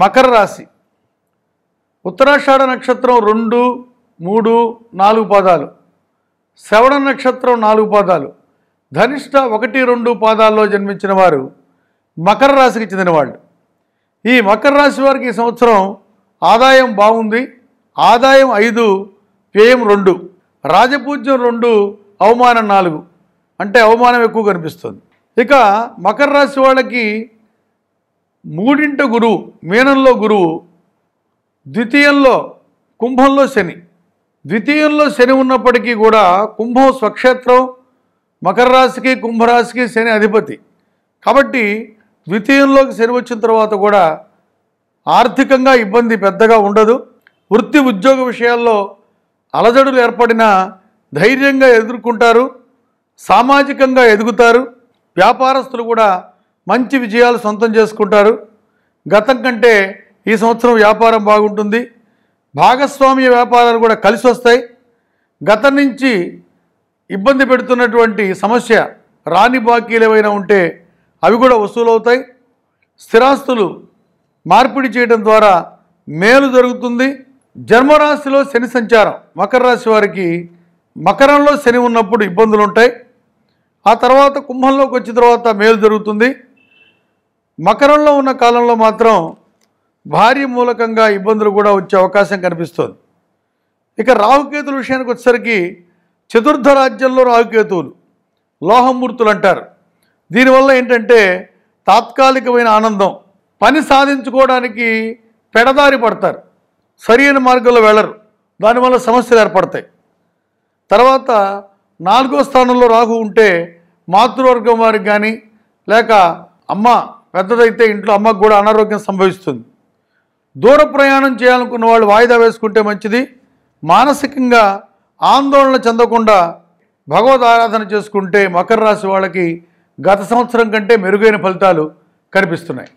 మకర రాశి ఉత్తరాషాఢ నక్షత్రం రెండు మూడు నాలుగు పాదాలు శ్రవణ నక్షత్రం నాలుగు పాదాలు ధనిష్ట ఒకటి రెండు పాదాల్లో జన్మించిన వారు మకర రాశికి చెందినవాళ్ళు ఈ మకర రాశి వారికి ఈ సంవత్సరం ఆదాయం బాగుంది ఆదాయం ఐదు వ్యయం రెండు రాజపూజ్యం రెండు అవమానం నాలుగు అంటే అవమానం ఎక్కువ కనిపిస్తుంది ఇక మకర రాశి వాళ్ళకి మూడింట గురువు మీనంలో గురువు ద్వితీయంలో కుంభంలో శని ద్వితీయంలో శని ఉన్నప్పటికీ కూడా కుంభం స్వక్షేత్రం మకర రాశికి కుంభరాశికి శని అధిపతి కాబట్టి ద్వితీయంలోకి శని వచ్చిన తర్వాత కూడా ఆర్థికంగా ఇబ్బంది పెద్దగా ఉండదు వృత్తి ఉద్యోగ విషయాల్లో అలజడులు ఏర్పడినా ధైర్యంగా ఎదుర్కొంటారు సామాజికంగా ఎదుగుతారు వ్యాపారస్తులు కూడా మంచి విజయాలు సొంతం చేసుకుంటారు గతం కంటే ఈ సంవత్సరం వ్యాపారం బాగుంటుంది భాగస్వామ్య వ్యాపారాలు కూడా కలిసి వస్తాయి గతం నుంచి ఇబ్బంది పెడుతున్నటువంటి సమస్య రాని బాకీలు ఏవైనా ఉంటే అవి కూడా వసూలవుతాయి స్థిరాస్తులు మార్పిడి చేయడం ద్వారా మేలు జరుగుతుంది జన్మరాశిలో శని సంచారం మకర రాశి వారికి మకరంలో శని ఉన్నప్పుడు ఇబ్బందులు ఉంటాయి ఆ తర్వాత కుంభంలోకి వచ్చిన తర్వాత మేలు జరుగుతుంది మకరంలో ఉన్న కాలంలో మాత్రం భార్య మూలకంగా ఇబ్బందులు కూడా వచ్చే అవకాశం కనిపిస్తోంది ఇక రాహుకేతుల విషయానికి వచ్చేసరికి చతుర్థ రాజ్యంలో రాహుకేతువులు లోహమూర్తులు అంటారు దీనివల్ల ఏంటంటే తాత్కాలికమైన ఆనందం పని సాధించుకోవడానికి పెడదారి పడతారు సరైన మార్గంలో వెళ్ళరు దానివల్ల సమస్యలు ఏర్పడతాయి తర్వాత నాలుగో స్థానంలో రాహు ఉంటే మాతృవర్గం వారికి కానీ లేక అమ్మ పెద్దదైతే ఇంట్లో అమ్మకు కూడా అనారోగ్యం సంభవిస్తుంది దూర ప్రయాణం చేయాలనుకున్న వాళ్ళు వాయిదా వేసుకుంటే మంచిది మానసికంగా ఆందోళన చెందకుండా భగవద్ ఆరాధన చేసుకుంటే మకర రాశి వాళ్ళకి గత సంవత్సరం కంటే మెరుగైన ఫలితాలు కనిపిస్తున్నాయి